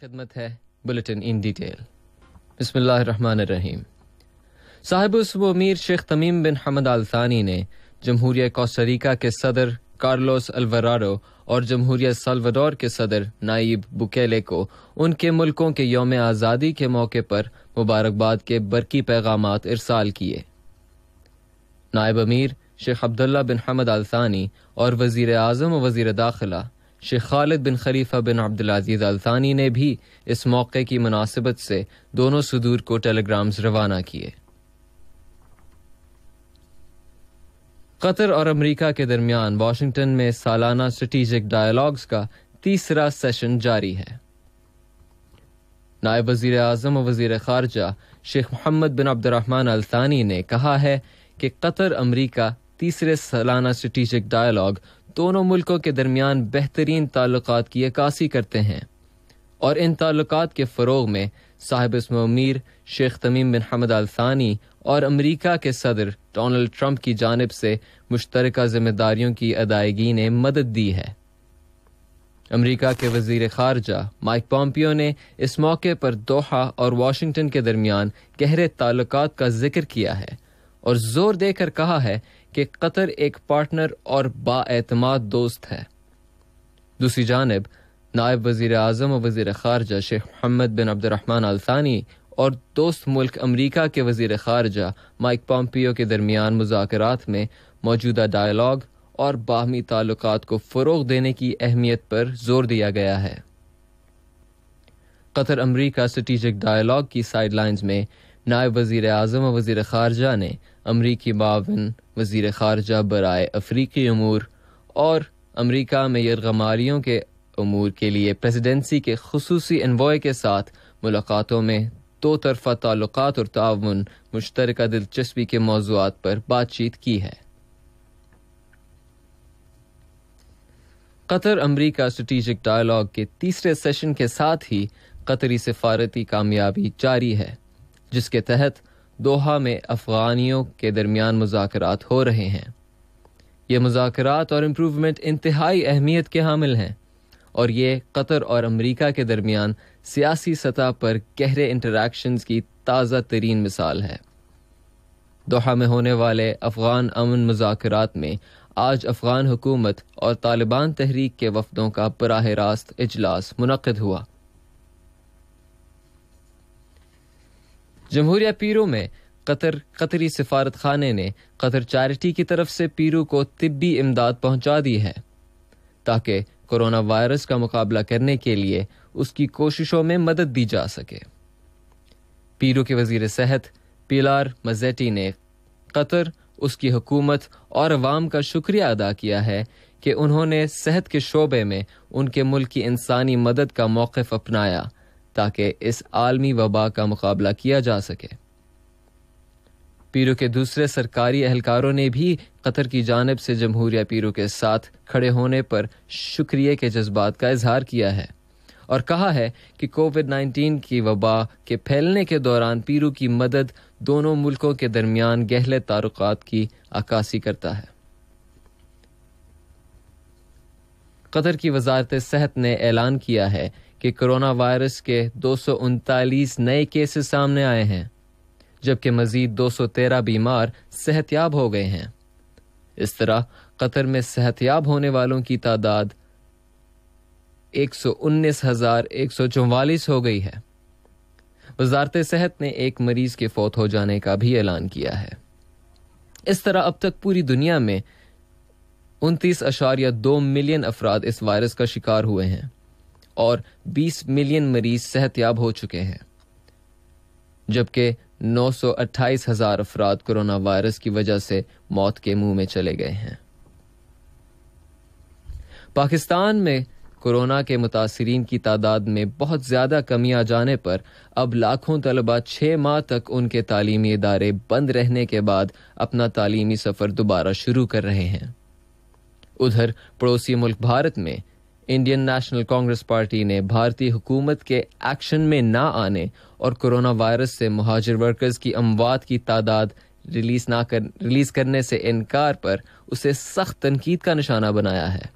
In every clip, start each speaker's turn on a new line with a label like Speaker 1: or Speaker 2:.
Speaker 1: खिदमत है bulletin in detail बिस्मिल्लाहिर्रहमानिर्रहीम साहिब उसब अमीर शेख तमीम बिन हमद अल सानी ने जमहूरिया कोस्टरिका के सदर कार्लोस अल्वराडो और जमहूरिया सल्वाडोर के सदर नाइब बुकेले को उनके मुल्कों के योम आज़ादी के मौके पर मुबारकबाद के बरकी पैगाम इरसाल किए नायब अमीर शेख अब्दुल्ला बिन हमद अल सानी और वजीर अजम और वजीर दाखिला शेख खालिद बिन खलीफा बिन अब्दुल अजीज अलसानी ने भी इस मौके की मुनासिबत से दोनों सदूर को टेलीग्राम्स रवाना किए कतर और अमेरिका के दरमियान वाशिंगटन में सालाना स्ट्रेटिजिक डायलॉग्स का तीसरा सेशन जारी है नायब वजीर अजम और वजीर खारजा शेख मोहम्मद बिन अब्दुलरहमान अलसानी ने कहा है कि कतर अमरीका तीसरे सालाना स्ट्रेटिजिक डायलॉग दोनों मुल्कों के दरमियान बेहतरीन ताल्लुक की अक्सी करते हैं और इन ताल्लुक के फ़रोग में साहिब इसमीर शेख तमीम बिन हमद अलसानी और अमरीका के सदर डोनल्ड ट्रंप की जानब से मुश्तर जिम्मेदारियों की अदायगी ने मदद दी है अमरीका के वजीर खारजा माइक पॉम्पियो ने इस मौके पर दोहा और वाशिंगटन के दरमियान गहरे ताल्लुक का जिक्र किया है और जोर देकर कहा है कि कतर एक पार्टनर और बातमाद दोस्त है दूसरी जानब नायब वजीर अजम और वजीर खारजा शेख मोहम्मद बिन अब्दुलरहमान अलसानी और दोस्त मुल्क अमरीका के वजीर खारजा माइक पॉम्पियो के दरमियान मुजात में मौजूदा डायलाग और बाहमी ताल्लुक को फ़रोग देने की अहमियत पर जोर दिया गया है कतर अमरीका स्ट्रेटिक डायलाग की साइड लाइन्स में नायब वजीर अजम और वजीर ख़ारजा ने अमरीकी मावन वज़ी ख़ारजा बरए अफ्रीकी अमूर और अमरीका में यरगमारियों के अमूर के लिए प्रेसिडेंसी के खसूस अनवॉय के साथ मुलाकातों में दो तरफ़ा ताल्लुक और ताउन मुश्तर दिलचस्पी के मौजूद पर बातचीत की है कतर अमरीका स्ट्रेटिजिक डायलॉग के तीसरे सेशन के साथ ही कतरी सफारती कामयाबी जारी है जिसके तहत दोहा में अफ़गानियों के दरमियान मुजात हो रहे हैं ये मुजात और इम्प्रूवमेंट इंतहाई अहमियत के हामिल हैं और ये कतर और अमरीका के दरमियान सियासी सतह पर गहरे इंटरेक्शन की ताज़ा तरीन मिसाल है दोहा में होने वाले अफ़गान अमन मुजात में आज अफ़गान हुकूमत और तालिबान तहरीक के वफदों का बरह रास्त अजलास मनद हुआ जमहूरिया पीरो में कतर कतरी सिफारत खाने ने कतर चैरिटी की तरफ से पीरो को तिब्बी इमदाद पहुंचा दी है ताकि कोरोना वायरस का मुकाबला करने के लिए उसकी कोशिशों में मदद दी जा सके पीरो के वजीर सेहत पिलार मजेटी ने कतर उसकी हुकूमत और अवाम का शुक्रिया अदा किया है कि उन्होंने सेहत के शोबे में उनके मुल्क की इंसानी मदद का मौक़ अपनाया ताकि इस आलमी वबा का मुकाबला किया जा सके पीरो के दूसरे सरकारी एहलकारों ने भी कतर की जानब से जमहूरिया पीरो के साथ खड़े होने पर शुक्रिया के जज्बात का इजहार किया है और कहा है कि कोविड 19 की वबा के फैलने के दौरान पीरू की मदद दोनों मुल्कों के दरमियान गहले तारुकात की अक्सी करता है कतर की वजारत सेहत ने ऐलान किया है कि कोरोना वायरस के दो नए केसेस सामने आए हैं जबकि मजीद 213 बीमार सेहतियाब हो गए हैं इस तरह कतर में सेहतियाब होने वालों की तादाद एक सौ उन्नीस हजार एक सौ चौवालीस हो गई है वजारत सेहत ने एक मरीज के फौत हो जाने का भी ऐलान किया है इस तरह अब तक पूरी दुनिया में उनतीस या दो मिलियन अफराद इस वायरस का शिकार हुए हैं और 20 मिलियन मरीज सेहतियाब हो चुके हैं जबकि नौ सौ अट्ठाईस हजार अफराद कोरोना वायरस की वजह से मौत के मुंह में चले गए हैं पाकिस्तान में कोरोना के मुतासरीन की तादाद में बहुत ज़्यादा कमी आ जाने पर अब लाखों तलबा छह माह तक उनके तालीमी इदारे बंद रहने के बाद अपना तालीमी सफ़र दोबारा शुरू कर रहे हैं उधर पड़ोसी मुल्क भारत में इंडियन नेशनल कांग्रेस पार्टी ने भारतीय हुकूमत के एक्शन में ना आने और कोरोना वायरस से मुहाजिर वर्कर्स की अमवात की तादाद रिलीज ना कर रिलीज करने से इनकार पर उसे सख्त तनकीद का निशाना बनाया है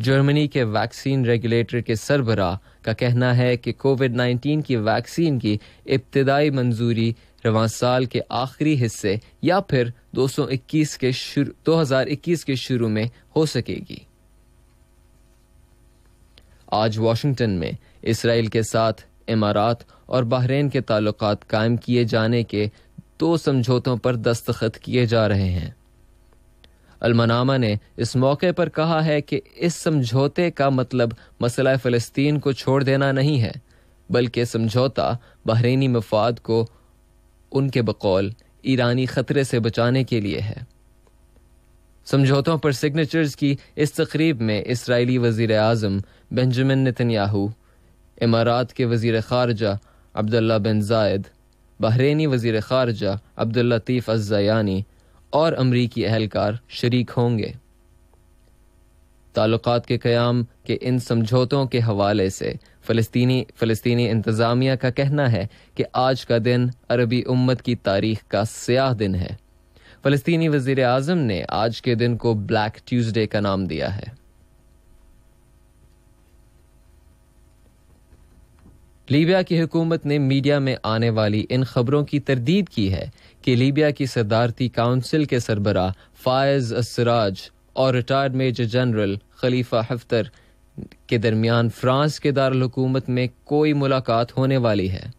Speaker 1: जर्मनी के वैक्सीन रेगुलेटर के सरबराह का कहना है कि कोविड 19 की वैक्सीन की इब्तदाई मंजूरी रवान साल के आखिरी हिस्से या फिर 221 के शुरू 2021 के शुरू में हो सकेगी आज वाशिंगटन में इसराइल के साथ इमारात और बहरीन के ताल्लुक कायम किए जाने के दो समझौतों पर दस्तखत किए जा रहे हैं अलमनामा ने इस मौके पर कहा है कि इस समझौते का मतलब मसला फ़लस्तीन को छोड़ देना नहीं है बल्कि समझौता बहरीनी मफाद को उनके बकौल ईरानी ख़तरे से बचाने के लिए है समझौतों पर सिग्नेचर्स की इस तकरीब में इसराइली वजीर अजम बेंजामिन नितिनयाहू इमारात के वजीर खारजा अब्दुल्ला बिन जायद बहरीनी वजीर खारजा अब्दुल्लतीफ़ अजयानी और अमरीकी एहलकार शरीक होंगे ताल्लुक के क़्याम के इन समझौतों के हवाले से फ़लस्तनी फ़लस्तनी इंतज़ामिया का कहना है कि आज का दिन अरबी उम्मत की तारीख का स्याह दिन है फलस्तीनी वजीर आजम ने आज के दिन को ब्लैक ट्यूजडे का नाम दिया है लीबिया की हुकूमत ने मीडिया में आने वाली इन खबरों की तरदीद की है कि लीबिया की सदारती काउंसिल के सरबरा फायज असराज और retired major general Khalifa Haftar के दरमियान फ्रांस के दारकूमत में कोई मुलाकात होने वाली है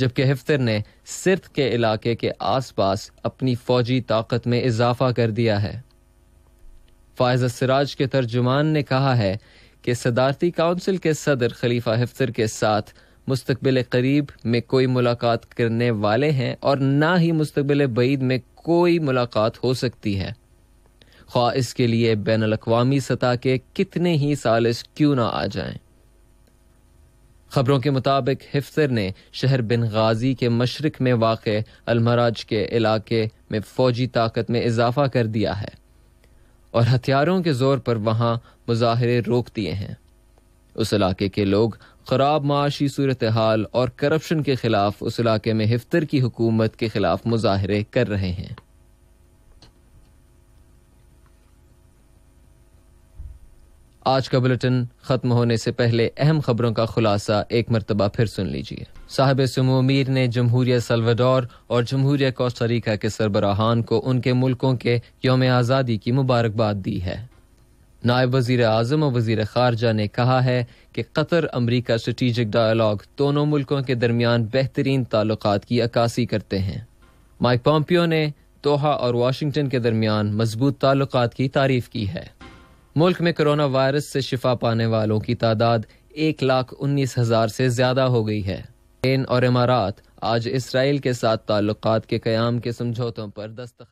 Speaker 1: जबकि हफ्तर ने सिर्थ के इलाके के आसपास अपनी फौजी ताकत में इजाफा कर दिया है फायज सराज के तर्जुमान ने कहा है कि सदारती काउंसिल के सदर खलीफा हफ्तर के साथ मुस्तबिल करीब में कोई मुलाकात करने वाले हैं और ना ही मुस्तबिल बीद में कोई मुलाकात हो सकती है ख्वा इसके लिए बैन अवी सतह के कितने ही साल क्यों ना आ जाएं खबरों के मुताबिक हिफ्सर ने शहर बिन गाजी के मशरक में वाक़ अलमराज के इलाके में फ़ौजी ताकत में इजाफा कर दिया है और हथियारों के ज़ोर पर वहाँ मुजाहरे रोक दिए हैं उस इलाके के लोग खराब माशी सूरत हाल और करप्शन के खिलाफ उस इलाके में हिफ्तर की हुकूमत के खिलाफ मुजाहरे कर रहे हैं आज का बुलेटिन खत्म होने से पहले अहम खबरों का खुलासा एक मरतबा फिर सुन लीजिए साहब सुमो मीर ने जमहूरिया सलवाडोर और जमहूरिया कोस्टारिका के सरबराहान को उनके मुल्कों के योम आज़ादी की मुबारकबाद दी है नायब वजीर अजम और वजीर खारजा ने कहा है कि कतर अमरीका स्ट्रेटिक डायलॉग दोनों मुल्कों के दरमियान बेहतरीन ताल्लुक की अक्सी करते हैं माइक पॉम्पियो ने तोहा और वाशिंगटन के दरमियान मजबूत ताल्लुक की तारीफ की है मुल्क में कोरोना वायरस से शिफा पाने वालों की तादाद एक लाख उन्नीस हजार से ज्यादा हो गई है स्पेन और इमारात आज इसराइल के साथ ताल्लुकात के कयाम के समझौतों पर दस्तखत